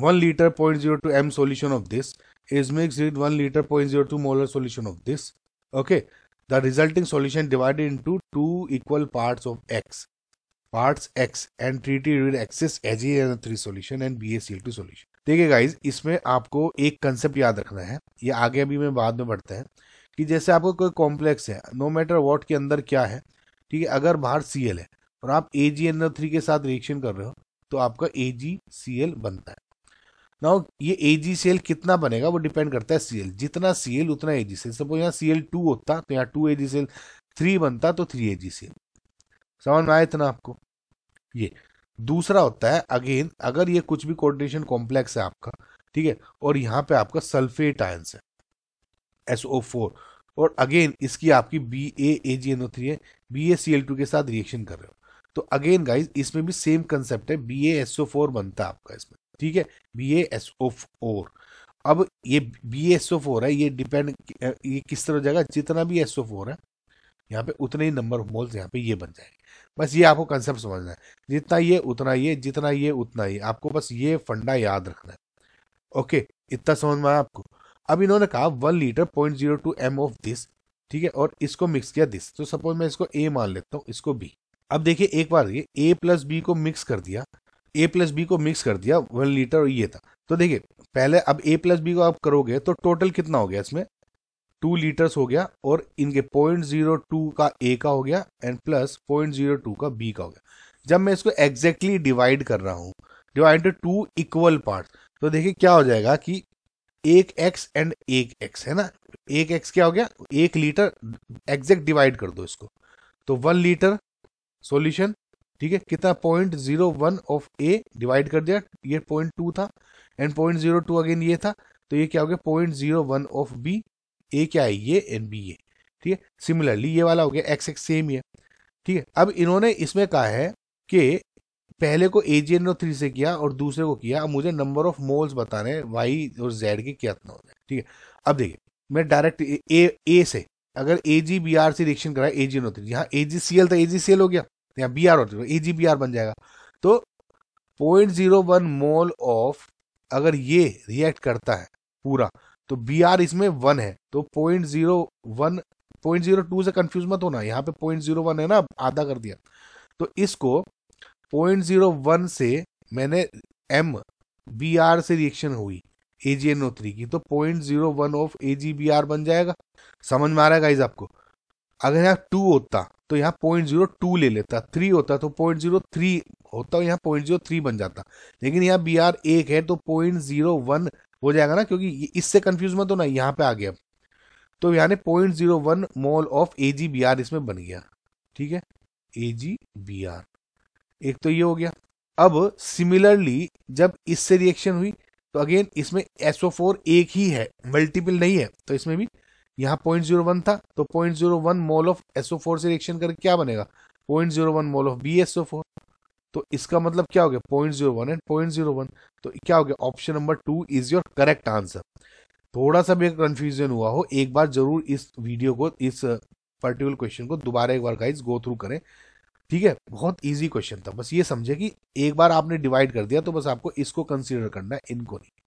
1 liter 0.02 m solution of this is mixed with 1 liter 0.02 molar solution of this okay the resulting solution divided into two equal parts of x parts x and treated with x's HANO3 solution and BaCl2 solution देखिए guys इसमें आपको एक concept याद रखना है ये आगे अभी मैं बाद में बढ़ते हैं कि जैसे आपको कोई कॉम्प्लेक्स है नो मैटर वॉट के अंदर क्या है ठीक है अगर बाहर सी है और आप ए के साथ रिएक्शन कर रहे हो तो आपका ए बनता है ना ये ए कितना बनेगा वो डिपेंड करता है सीएल जितना सीएल उतना ए सपोज यहाँ सीएल टू होता तो यहाँ टू ए थ्री बनता तो थ्री ए समझ में आया इतना आपको ये दूसरा होता है अगेन अगर ये कुछ भी कोऑर्डिनेशन कॉम्प्लेक्स है आपका ठीक है और यहाँ पे आपका सल्फेट आयन है फोर और अगेन इसकी आपकी B A A G N O three है B A C L two के साथ रिएक्शन कर रहे हो तो अगेन गाइज इसमें भी सेम कंसेप्ट है B A S O four बनता है आपका इसमें ठीक है बी एस ओ फोर अब ये बी एस ओ फोर है ये डिपेंड ये किस तरह जाएगा जितना भी एस ओ फोर है यहाँ पे उतने ही नंबर ऑफ मोल्स यहाँ पे ये बन जाएंगे बस ये आपको कंसेप्ट समझना है जितना ये उतना ये जितना ये उतना ये आपको बस ये फंडा याद रखना है ओके इतना समझ में आया आपको अब इन्होंने कहा one litre point zero two M of this ठीक है और इसको मिक्स किया दिस तो सपोज मैं इसको ए मान लेता हूँ इसको बी अब देखिए एक बार ये ए प्लस बी को मिक्स कर दिया ए प्लस बी को मिक्स कर दिया वन लीटर ये था तो देखिए पहले अब ए प्लस बी को आप करोगे तो टोटल कितना हो गया इसमें टू लीटर्स हो गया और इनके पॉइंट जीरो टू का ए का हो गया and plus point zero two का बी का हो गया जब मैं इसको एग्जैक्टली exactly डिवाइड कर रहा हूँ डिवाइड टू इक्वल पार्ट तो देखिए क्या हो जाएगा कि एक एक्स एंड एक एक्स है ना एक एक्स क्या हो गया एक लीटर एग्जैक्ट डिवाइड कर दो इसको तो वन लीटर सॉल्यूशन ठीक है कितना point zero one of A divide कर दिया ये पॉइंट टू था and point zero two again ये था तो ये क्या हो गया point zero one of B A क्या है ये एंड बी ए ठीक है सिमिलरली ये वाला हो गया एक्स एक्स सेम ही है ठीक है अब इन्होंने इसमें कहा है कि पहले को ए जी एन थ्री से किया और दूसरे को किया अब मुझे नंबर ऑफ मोल्स बताने वाई और जेड के क्या हो जाए ठीक है अब देखिए मैं डायरेक्ट ए ए से अगर ए जी बी आर से रिएक्शन करा ए जी एन थ्री यहाँ ए जी सी एल था ए जी सी एल हो गया या बी आर और ए जी बी आर बन जाएगा तो point zero one mole of अगर ये रिएक्ट करता है पूरा तो बी आर इसमें वन है तो point zero one point zero two से कंफ्यूज मत होना यहाँ पे पॉइंट जीरो वन है ना आधा कर दिया तो इसको पॉइंट जीरो वन से मैंने एम बी आर से रिएक्शन हुई A G N O three की तो point zero one of A G B R बन जाएगा समझ में आ रहा है गाइज आपको अगर यहाँ टू होता तो यहाँ पॉइंट जीरो टू ले लेता थ्री होता तो पॉइंट जीरो थ्री होता और यहाँ पॉइंट जीरो थ्री बन जाता लेकिन यहाँ बी आर एक है तो पॉइंट जीरो वन हो जाएगा ना क्योंकि इससे कंफ्यूज मत ना यहाँ पे आ गया तो यानी point zero one mole of A G B R इसमें बन गया ठीक है ए जी बी आर एक तो ये हो गया अब सिमिलरली जब इससे रिएक्शन हुई तो अगेन इसमें एसओ फोर एक ही है मल्टीपल नहीं है तो इसमें भी यहाँ पॉइंट जीरो वन था तो point zero one mole of S O four से रिएक्शन करके क्या बनेगा point zero one mole of B S O four तो इसका मतलब क्या हो गया point zero one and point zero one तो क्या हो गया option number two is your correct answer थोड़ा सा भी कन्फ्यूजन हुआ हो एक बार जरूर इस वीडियो को इस पर्टिकुलर क्वेश्चन को दोबारा एक बार गाइज गो थ्रू करें ठीक है बहुत इजी क्वेश्चन था बस ये समझे कि एक बार आपने डिवाइड कर दिया तो बस आपको इसको कंसीडर करना है इनको नहीं